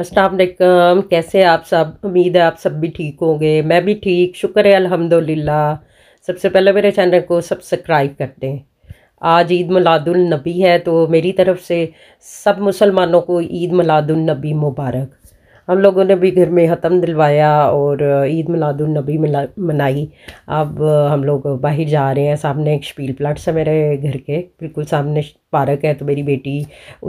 असलकम कैसे आप सब उम्मीद है आप सब भी ठीक होंगे मैं भी ठीक शुक्र है अल्हम्दुलिल्लाह सबसे पहले मेरे चैनल को सब्सक्राइब कर दें आज ईद मिलादुलनबी है तो मेरी तरफ से सब मुसलमानों को ईद मिलादुलनबी मुबारक हम लोगों ने भी घर में हतम दिलवाया और ईद मिलादुलनबी मिला मनाई अब हम लोग बाहर जा रहे हैं सामने एक शपील प्लाट्स है मेरे घर के बिल्कुल सामने पार्क है तो मेरी बेटी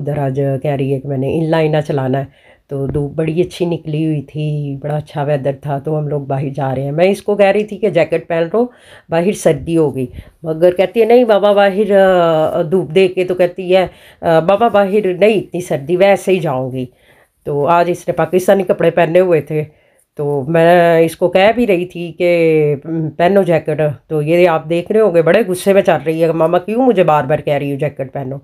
उधर आज कह रही है कि मैंने इन लाइना चलाना है तो धूप बड़ी अच्छी निकली हुई थी बड़ा अच्छा वेदर था तो हम लोग बाहर जा रहे हैं मैं इसको कह रही थी कि जैकेट पहन लो बाहर सर्दी हो गई मगर कहती है नहीं बाबा बाहर धूप दे के तो कहती है बाबा बाहर नहीं इतनी सर्दी वैसे ही जाऊँगी तो आज इसने पाकिस्तानी कपड़े पहने हुए थे तो मैं इसको कह भी रही थी कि पहनो जैकेट तो ये आप देख रहे होंगे बड़े गुस्से में चल रही है मामा क्यों मुझे बार बार कह रही हूँ जैकेट पहनो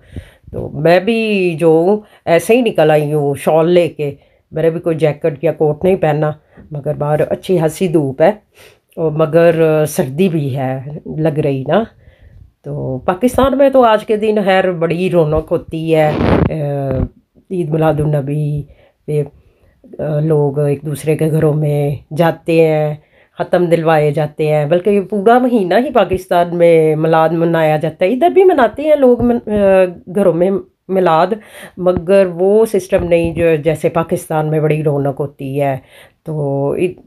तो मैं भी जो हूँ ऐसे ही निकल आई हूँ शॉल लेके मेरे भी कोई जैकेट या कोट नहीं पहना मगर बाहर अच्छी हंसी धूप है और मगर सर्दी भी है लग रही ना तो पाकिस्तान में तो आज के दिन खैर बड़ी रौनक होती है ईद मिलादुलनबी पे लोग एक दूसरे के घरों में जाते हैं ख़त्म दिलवाए जाते हैं बल्कि पूरा महीना ही पाकिस्तान में मिलाद मनाया जाता है इधर भी मनाते हैं लोग मन, घरों में मिलाद मगर वो सिस्टम नहीं जो जैसे पाकिस्तान में बड़ी रौनक होती है तो इत,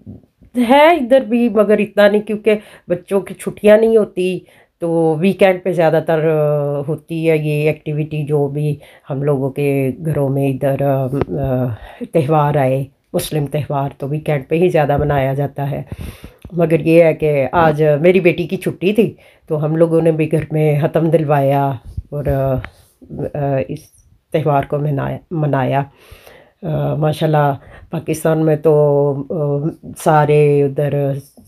है इधर भी मगर इतना नहीं क्योंकि बच्चों की छुट्टियां नहीं होती तो वीकेंड पे ज़्यादातर होती है ये एक्टिविटी जो भी हम लोगों के घरों में इधर त्यौहार आए मुस्लिम त्यौहार तो वीकेंड पे ही ज़्यादा मनाया जाता है मगर ये है कि आज मेरी बेटी की छुट्टी थी तो हम लोगों ने भी घर में हतम दिलवाया और इस त्यौहार को मनाया मनाया माशाल्लाह पाकिस्तान में तो सारे उधर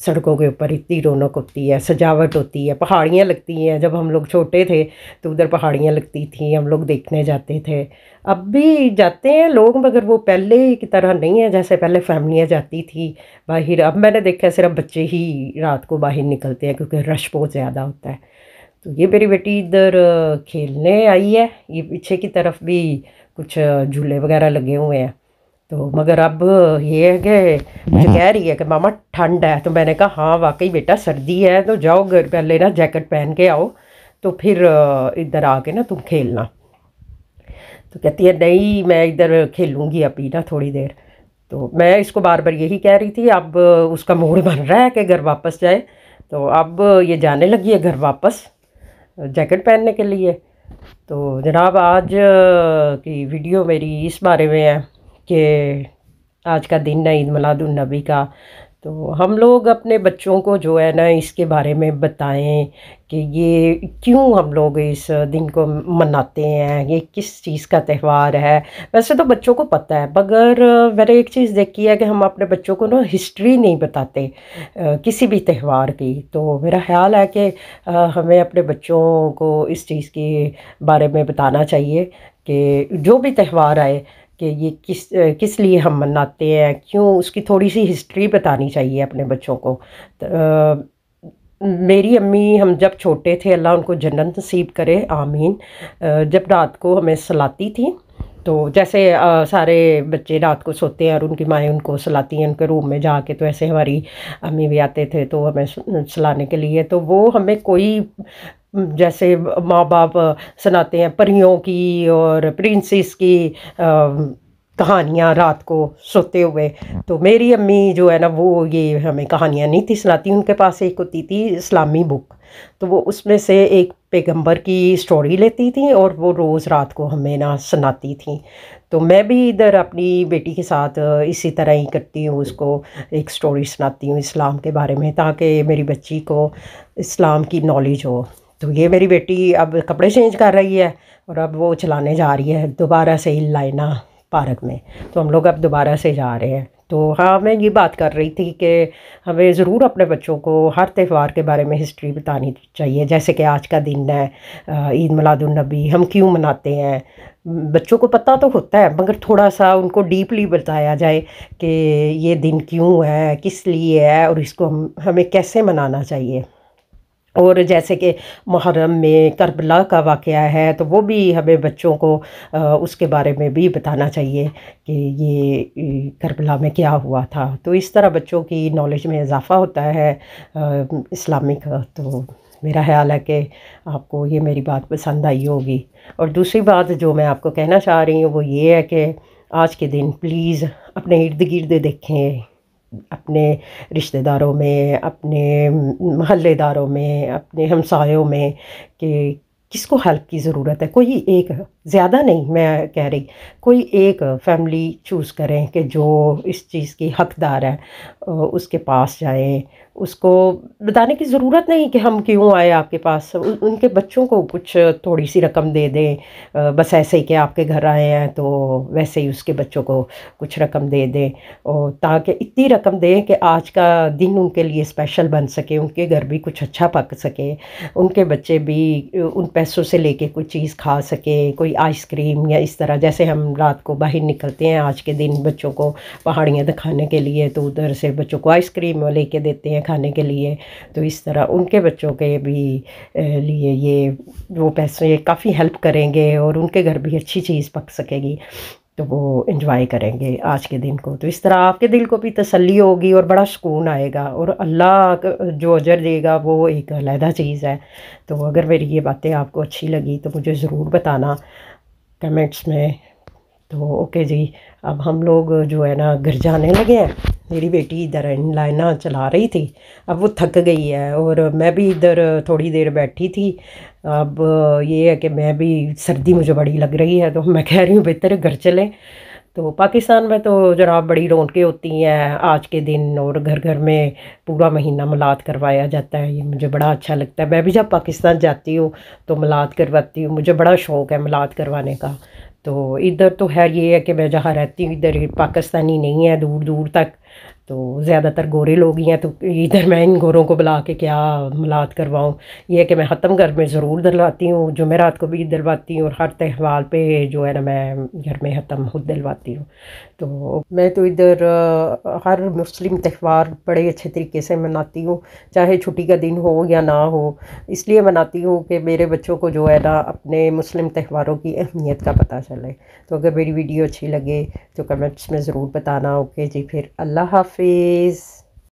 सड़कों के ऊपर इतनी रौनक होती है सजावट होती है पहाड़ियाँ लगती हैं जब हम लोग छोटे थे तो उधर पहाड़ियाँ लगती थी हम लोग देखने जाते थे अब भी जाते हैं लोग मगर वो पहले की तरह नहीं है जैसे पहले फैमिलियाँ जाती थी बाहर अब मैंने देखा सिर्फ बच्चे ही रात को बाहर निकलते हैं क्योंकि रश बहुत ज़्यादा होता है तो ये मेरी बेटी इधर खेलने आई है ये पीछे की तरफ भी कुछ झूले वगैरह लगे हुए हैं तो मगर अब ये है कि मुझे हम्म। कह रही है कि मामा ठंड है तो मैंने कहा हाँ वाकई बेटा सर्दी है तो जाओ घर पहले ना जैकेट पहन के आओ तो फिर इधर आके ना तुम खेलना तो कहती है नहीं मैं इधर खेलूँगी अभी ना थोड़ी देर तो मैं इसको बार बार यही कह रही थी अब उसका मूड बन रहा है कि घर वापस जाए तो अब ये जाने लगी है घर वापस जैकेट पहनने के लिए तो जनाब आज की वीडियो मेरी इस बारे में है कि आज का दिन है ईद मिलादुलनबी का तो हम लोग अपने बच्चों को जो है ना इसके बारे में बताएं कि ये क्यों हम लोग इस दिन को मनाते हैं ये किस चीज़ का त्यौहार है वैसे तो बच्चों को पता है मगर मैंने एक चीज़ देखी है कि हम अपने बच्चों को ना हिस्ट्री नहीं बताते किसी भी त्यौहार की तो मेरा ख्याल है कि हमें अपने बच्चों को इस चीज़ के बारे में बताना चाहिए कि जो भी त्यौहार आए कि ये किस किस लिए हम मनाते हैं क्यों उसकी थोड़ी सी हिस्ट्री बतानी चाहिए अपने बच्चों को आ, मेरी अम्मी हम जब छोटे थे अल्लाह उनको जन्नत नसीब करे आमीन जब रात को हमें सलाती थी तो जैसे आ, सारे बच्चे रात को सोते हैं और उनकी माएँ उनको सलाती हैं उनके रूम में जाके तो ऐसे हमारी अम्मी भी आते थे तो हमें सलाने के लिए तो वो हमें कोई जैसे माँ बाप सुनाते हैं परियों की और प्रिंसेस की कहानियाँ रात को सोते हुए तो मेरी अम्मी जो है ना वो ये हमें कहानियाँ नहीं थी सुनाती उनके पास एक होती थी इस्लामी बुक तो वो उसमें से एक पैगंबर की स्टोरी लेती थी और वो रोज़ रात को हमें ना सुनाती थी तो मैं भी इधर अपनी बेटी के साथ इसी तरह ही करती हूँ उसको एक स्टोरी सुनाती हूँ इस्लाम के बारे में ताकि मेरी बच्ची को इस्लाम की नॉलेज हो तो ये मेरी बेटी अब कपड़े चेंज कर रही है और अब वो चलाने जा रही है दोबारा से ही लाइना पार्क में तो हम लोग अब दोबारा से जा रहे हैं तो हाँ मैं ये बात कर रही थी कि हमें ज़रूर अपने बच्चों को हर त्यौहार के बारे में हिस्ट्री बतानी चाहिए जैसे कि आज का दिन है ईद मिलादुलनबी हम क्यों मनाते हैं बच्चों को पता तो होता है मगर थोड़ा सा उनको डीपली बताया जाए कि ये दिन क्यों है किस लिए है और इसको हम हमें कैसे मनाना चाहिए और जैसे कि मुहर्रम में करबला का वाक़ है तो वो भी हमें बच्चों को उसके बारे में भी बताना चाहिए कि ये करबला में क्या हुआ था तो इस तरह बच्चों की नॉलेज में इजाफ़ा होता है इस्लामिक तो मेरा ख्याल है कि आपको ये मेरी बात पसंद आई होगी और दूसरी बात जो मैं आपको कहना चाह रही हूँ वो ये है कि आज के दिन प्लीज़ अपने इर्द गिर्द देखें अपने रिश्तेदारों में अपने महल्लेदारों में अपने हमसायों में कि किसको हेल्प की ज़रूरत है कोई एक ज़्यादा नहीं मैं कह रही कोई एक फैमिली चूज़ करें कि जो इस चीज़ की हकदार है उसके पास जाए उसको बताने की ज़रूरत नहीं कि हम क्यों आए आपके पास उनके बच्चों को कुछ थोड़ी सी रकम दे दें बस ऐसे ही कि आपके घर आए हैं तो वैसे ही उसके बच्चों को कुछ रकम दे दें और ताकि इतनी रकम दें कि आज का दिन उनके लिए स्पेशल बन सके उनके घर भी कुछ अच्छा पक सके उनके बच्चे भी उन पैसों से लेके कुछ चीज़ खा सकें कोई कोई आइसक्रीम या इस तरह जैसे हम रात को बाहर निकलते हैं आज के दिन बच्चों को पहाड़ियाँ दिखाने के लिए तो उधर से बच्चों को आइसक्रीम लेके देते हैं खाने के लिए तो इस तरह उनके बच्चों के भी लिए ये वो पैसे काफ़ी हेल्प करेंगे और उनके घर भी अच्छी चीज़ पक सकेगी तो वो इन्जॉय करेंगे आज के दिन को तो इस तरह आपके दिल को भी तसल्ली होगी और बड़ा सुकून आएगा और अल्लाह जो अजर देगा वो एक अलहदा चीज़ है तो अगर मेरी ये बातें आपको अच्छी लगी तो मुझे ज़रूर बताना कमेंट्स में तो ओके जी अब हम लोग जो है ना घर जाने लगे हैं मेरी बेटी इधर इनलाइना चला रही थी अब वो थक गई है और मैं भी इधर थोड़ी देर बैठी थी अब ये है कि मैं भी सर्दी मुझे बड़ी लग रही है तो मैं कह रही हूँ बेहतर घर चलें तो पाकिस्तान में तो जनाब बड़ी रौनकें होती हैं आज के दिन और घर घर में पूरा महीना मलाद करवाया जाता है ये मुझे बड़ा अच्छा लगता है मैं भी जब पाकिस्तान जाती हूँ तो मलाद करवाती हूँ मुझे बड़ा शौक़ है मलाद करवाने का तो इधर तो है ये है कि मैं जहाँ रहती हूँ इधर पाकिस्तानी नहीं है दूर दूर तक तो ज़्यादातर गोरे लोग ही हैं तो इधर मैं इन गोरों को बुला के क्या मुलाद करवाऊँ यह है कि मैं ख़त्म घर में ज़रूर दिलवाती हूँ जुमेरात को भी दिलवाती हूँ और हर त्यौहार पे जो है ना मैं घर में ख़त्म खुद दिलवाती हूँ तो मैं तो इधर हर मुस्लिम त्यौहार बड़े अच्छे तरीके से मनाती हूँ चाहे छुट्टी का दिन हो या ना हो इसलिए मनाती हूँ कि मेरे बच्चों को जो है ना अपने मुस्लिम त्यौहारों की अहमियत का पता चले तो अगर मेरी वीडियो अच्छी लगे तो कमेंट्स में ज़रूर बताना ओके जी फिर अल्लाह हाफ coffees,